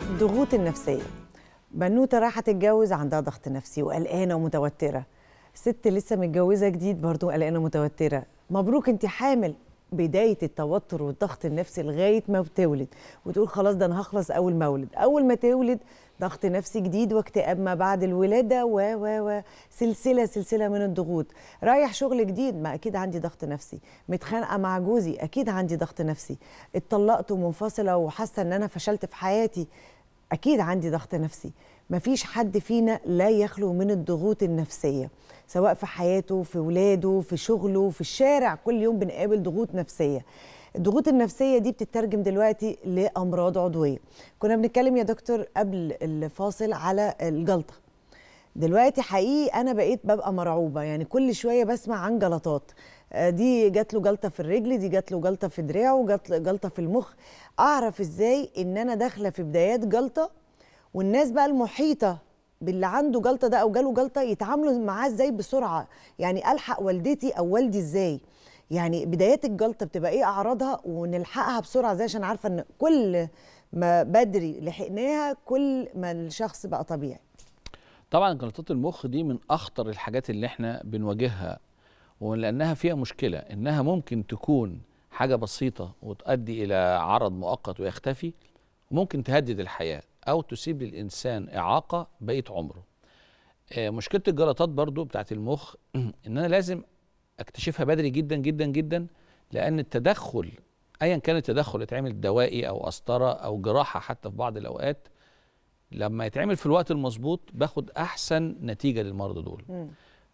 الضغوط النفسية بنوتة رايحة تتجوز عندها ضغط نفسي وقلقانة ومتوترة ست لسه متجوزة جديد برضو قلقانة ومتوترة مبروك انت حامل بدايه التوتر والضغط النفسي لغايه ما بتولد وتقول خلاص ده انا هخلص اول ما اولد اول ما تولد ضغط نفسي جديد واكتئاب ما بعد الولاده و و و سلسله سلسله من الضغوط رايح شغل جديد ما اكيد عندي ضغط نفسي متخانقه مع جوزي اكيد عندي ضغط نفسي اتطلقت ومنفصله وحاسه ان انا فشلت في حياتي اكيد عندي ضغط نفسي مفيش حد فينا لا يخلو من الضغوط النفسيه سواء في حياته في ولاده في شغله في الشارع كل يوم بنقابل ضغوط نفسيه الضغوط النفسيه دي بتترجم دلوقتي لامراض عضويه كنا بنتكلم يا دكتور قبل الفاصل على الجلطه دلوقتي حقيقي انا بقيت ببقى مرعوبه يعني كل شويه بسمع عن جلطات آه، دي جات له جلطه في الرجل دي جات له جلطه في دراعه جات له جلطه في المخ اعرف ازاي ان انا داخله في بدايات جلطه والناس بقى المحيطه باللي عنده جلطه ده او جاله جلطه يتعاملوا معاه ازاي بسرعه يعني الحق والدتي او والدي ازاي يعني بدايات الجلطه بتبقى ايه اعراضها ونلحقها بسرعه زي عشان عارفه ان كل ما بدري لحقناها كل ما الشخص بقى طبيعي طبعا جلطات المخ دي من اخطر الحاجات اللي احنا بنواجهها ولانها فيها مشكله انها ممكن تكون حاجه بسيطه وتؤدي الى عرض مؤقت ويختفي وممكن تهدد الحياه او تسيب للانسان اعاقه بقيه عمره آه، مشكله الجلطات برضو بتاعت المخ ان انا لازم اكتشفها بدري جدا جدا جدا لان التدخل ايا كان التدخل اتعمل دوائي او قسطره او جراحه حتى في بعض الاوقات لما يتعمل في الوقت المظبوط باخد احسن نتيجه للمرضى دول م.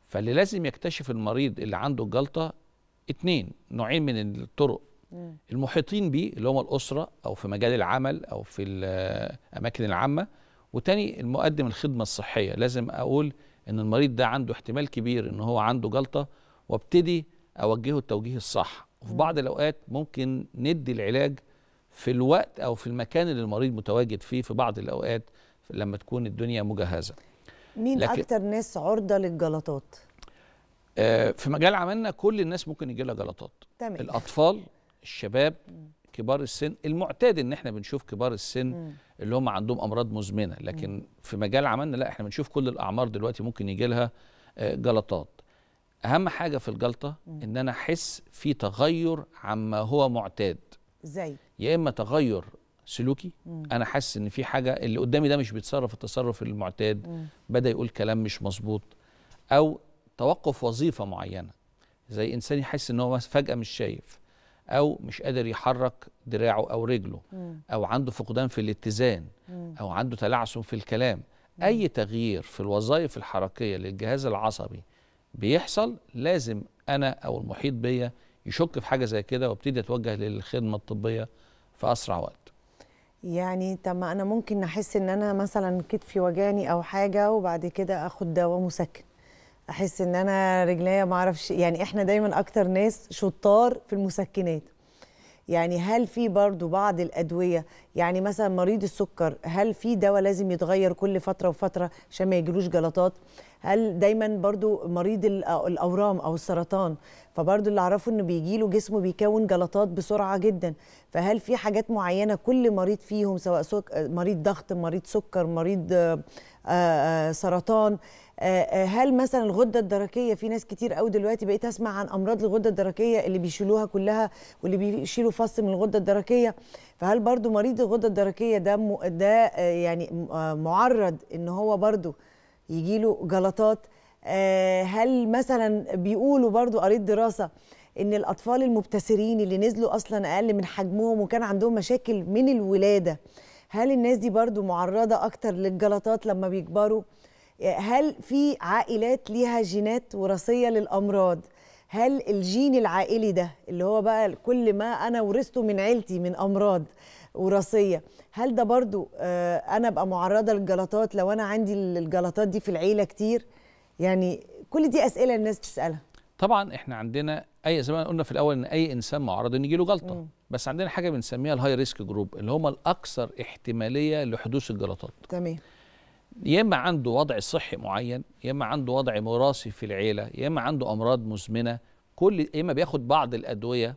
فاللي لازم يكتشف المريض اللي عنده الجلطه اتنين نوعين من الطرق م. المحيطين بيه اللي هم الاسره او في مجال العمل او في الاماكن العامه وتاني المقدم الخدمه الصحيه لازم اقول ان المريض ده عنده احتمال كبير ان هو عنده جلطه وابتدي اوجهه التوجيه الصح وفي بعض الاوقات ممكن ندي العلاج في الوقت او في المكان اللي المريض متواجد فيه في بعض الاوقات لما تكون الدنيا مجهزه مين لكن اكتر ناس عرضه للجلطات آه في مجال عملنا كل الناس ممكن يجي لها جلطات تمام. الاطفال الشباب كبار السن المعتاد ان احنا بنشوف كبار السن اللي هم عندهم امراض مزمنه لكن في مجال عملنا لا احنا بنشوف كل الاعمار دلوقتي ممكن يجي لها آه، جلطات اهم حاجه في الجلطه ان انا احس في تغير عما هو معتاد ازاي يا اما تغير سلوكي مم. انا حاسس ان في حاجه اللي قدامي ده مش بيتصرف التصرف المعتاد مم. بدا يقول كلام مش مظبوط او توقف وظيفه معينه زي انسان يحس ان هو فجاه مش شايف او مش قادر يحرك دراعه او رجله مم. او عنده فقدان في الاتزان مم. او عنده تلعثم في الكلام مم. اي تغيير في الوظائف الحركيه للجهاز العصبي بيحصل لازم انا او المحيط بيا يشك في حاجه زي كده وابتدي اتوجه للخدمه الطبيه في اسرع وقت يعني طب ما انا ممكن احس ان انا مثلا كتفي وجعني او حاجه وبعد كده اخد دواء مسكن احس ان انا رجليا ما اعرفش يعني احنا دايما اكتر ناس شطار في المسكنات يعني هل في برضو بعض الأدوية يعني مثلا مريض السكر هل في دواء لازم يتغير كل فترة وفترة عشان ما يجيلوش جلطات هل دايما برضو مريض الأورام أو السرطان فبرضو اللي أعرفه إنه بيجيله جسمه بيكون جلطات بسرعة جدا فهل في حاجات معينة كل مريض فيهم سواء مريض ضغط مريض سكر مريض آآ آه، آآ آه، سرطان آه، آه، هل مثلا الغده الدرقيه في ناس كتير قوي دلوقتي بقيت اسمع عن امراض الغده الدرقيه اللي بيشيلوها كلها واللي بيشيلوا فص من الغده الدرقيه فهل برضو مريض الغده الدرقيه ده ده آه، يعني معرض ان هو برضو يجيله جلطات هل مثلا بيقولوا برضو قريت دراسه ان الاطفال المبتسرين اللي نزلوا اصلا اقل من حجمهم وكان عندهم مشاكل من الولاده هل الناس دي برضو معرضه اكتر للجلطات لما بيكبروا هل في عائلات ليها جينات وراثيه للامراض هل الجين العائلي ده اللي هو بقى كل ما انا ورثته من عيلتي من امراض وراثيه هل ده برضو آه، انا ابقى معرضه للجلطات لو انا عندي الجلطات دي في العيله كتير يعني كل دي اسئله الناس بتسالها طبعا احنا عندنا اي زي ما قلنا في الاول ان اي انسان معرض ان يجي له جلطه م. بس عندنا حاجه بنسميها الهاي ريسك جروب اللي هم الاكثر احتماليه لحدوث الجلطات تمام يا اما عنده وضع صحي معين يا اما عنده وضع وراثي في العيله يا اما عنده امراض مزمنه كل يا اما بياخد بعض الادويه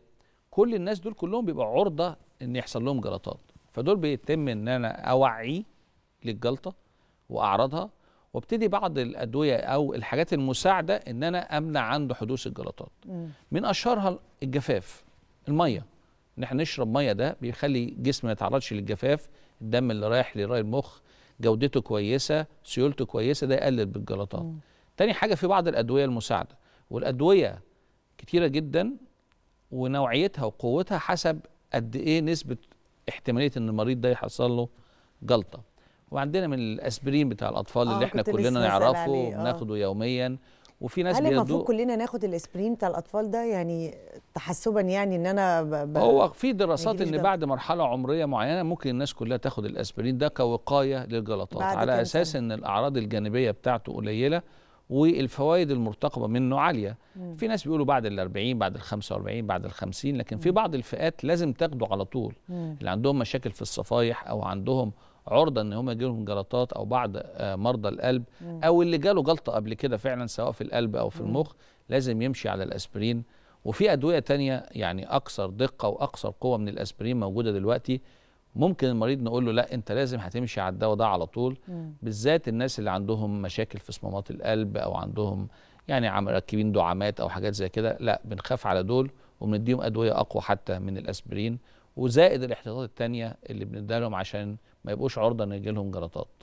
كل الناس دول كلهم بيبقى عرضه ان يحصل لهم جلطات فدول بيتم ان انا اوعيه للجلطه واعراضها وابتدي بعض الادويه او الحاجات المساعده ان انا امنع عنده حدوث الجلطات م. من اشهرها الجفاف الميه ان احنا نشرب ميه ده بيخلي جسمنا ما يتعرضش للجفاف الدم اللي رايح لراي المخ جودته كويسه سيولته كويسه ده يقلل بالجلطات مم. تاني حاجه في بعض الادويه المساعده والادويه كتيره جدا ونوعيتها وقوتها حسب قد ايه نسبه احتماليه ان المريض ده يحصل له جلطه وعندنا من الاسبرين بتاع الاطفال اللي آه، احنا كلنا نعرفه بناخده آه. يوميا وفي ناس هل المفروض كلنا ناخد الاسبرين بتاع الاطفال ده يعني تحسبا يعني ان انا ب... هو في دراسات ان ده. بعد مرحله عمريه معينه ممكن الناس كلها تاخد الاسبرين ده كوقايه للجلطات على اساس ان الاعراض الجانبيه بتاعته قليله والفوائد المرتقبه منه عاليه مم. في ناس بيقولوا بعد ال 40 بعد ال 45 بعد ال 50 لكن مم. في بعض الفئات لازم تاخده على طول مم. اللي عندهم مشاكل في الصفايح او عندهم عرضه ان هم يجيلهم جلطات او بعض آه، مرضى القلب او اللي جاله جلطه قبل كده فعلا سواء في القلب او في المخ لازم يمشي على الاسبرين وفي ادويه تانية يعني اكثر دقه واكثر قوه من الاسبرين موجوده دلوقتي ممكن المريض نقول له لا انت لازم هتمشي على الدواء ده على طول بالذات الناس اللي عندهم مشاكل في صمامات القلب او عندهم يعني مركبين دعامات او حاجات زي كده لا بنخاف على دول وبنديهم ادويه اقوى حتى من الاسبرين وزائد الاحتياطات التانية اللي بنديها لهم عشان ما يبقوش عرضه ان يجي لهم جلطات